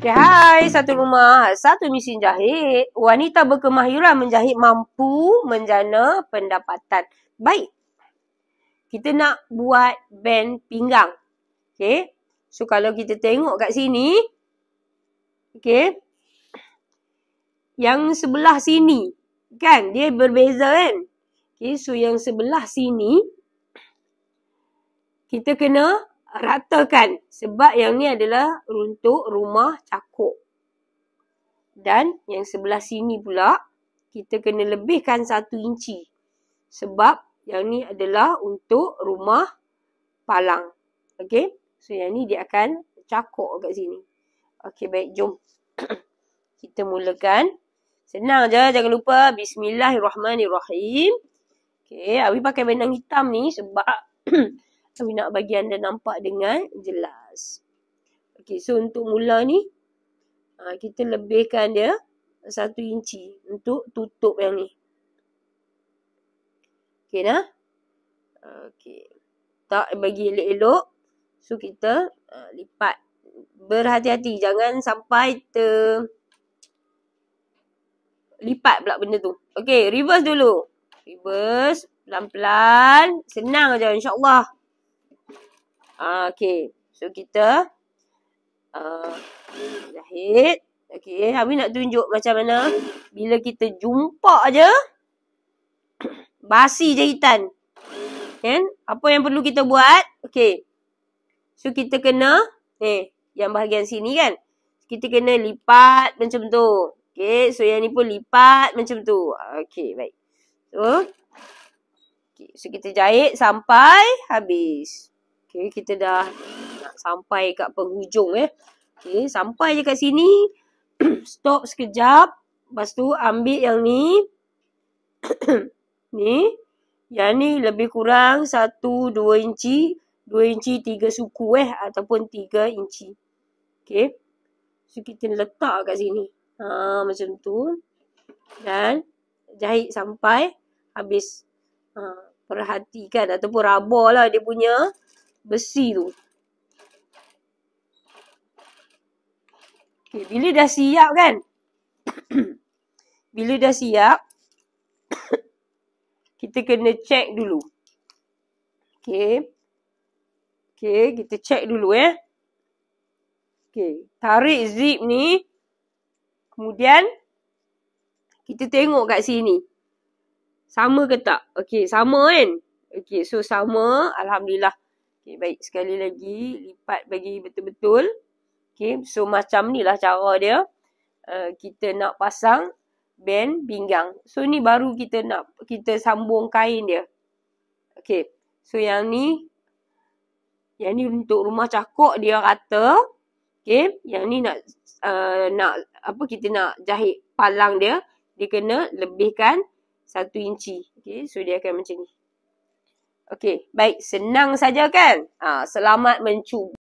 Okay, satu rumah, satu mesin jahit. Wanita berkemahiran menjahit mampu menjana pendapatan. Baik. Kita nak buat band pinggang. Okay. So, kalau kita tengok kat sini. Okay. Yang sebelah sini. Kan? Dia berbeza kan? Okay. So, yang sebelah sini kita kena ratakan sebab yang ni adalah untuk rumah cakuk. Dan yang sebelah sini pula kita kena lebihkan satu inci. Sebab yang ni adalah untuk rumah palang. Okey. So yang ni dia akan cakuk kat sini. Okey baik jom. kita mulakan. Senang je jangan lupa bismillahirrahmanirrahim. Okey, awi pakai benang hitam ni sebab Kami nak bagi anda nampak dengan jelas. Okey, so untuk mula ni, ah, kita lebihkan dia satu inci untuk tutup yang ni. Okey dah? Okey. Tak bagi elok-elok. So, kita ah, lipat. Berhati-hati. Jangan sampai ter... Lipat pula benda tu. Okey, reverse dulu. Reverse. Pelan-pelan. Senang je insyaAllah. Ah, okay. So, kita. Ah, Zahid. okay. Habis nak tunjuk macam mana. Bila kita jumpa je. Basi jahitan. Kan? Apa yang perlu kita buat? Okay. So, kita kena. Eh. Yang bahagian sini kan. Kita kena lipat macam tu. Okay. So, yang ni pun lipat macam tu. Okay. Baik. So. So, kita jahit sampai habis. Okay, kita dah nak sampai kat penghujung eh. Okay, sampai je kat sini. Stop sekejap. Lepas tu ambil yang ni. ni. Yang ni lebih kurang 1, 2 inci. 2 inci 3 suku eh. Ataupun 3 inci. Okay. So, kita letak kat sini. Ha, macam tu. Dan jahit sampai habis. Ha, perhatikan ataupun rabah lah dia punya besi tu. Okay, bila dah siap kan? bila dah siap, kita kena check dulu. Okay. Okay, kita check dulu ya. Eh. Okay, tarik zip ni. Kemudian, kita tengok kat sini. Sama ke tak? Okay, sama kan? Okay, so sama. Alhamdulillah. Okay, baik sekali lagi lipat bagi betul-betul. Okay, so macam ni lah cara dia uh, kita nak pasang band pinggang. So ni baru kita nak kita sambung kain dia. Okay, so yang ni yang ni untuk rumah cakok dia rata. Okay, yang ni nak uh, nak apa kita nak jahit palang dia. Dia kena lebihkan satu inci. Okay, so dia akan macam ni. Okey, baik. Senang saja kan? Ha, selamat mencuba.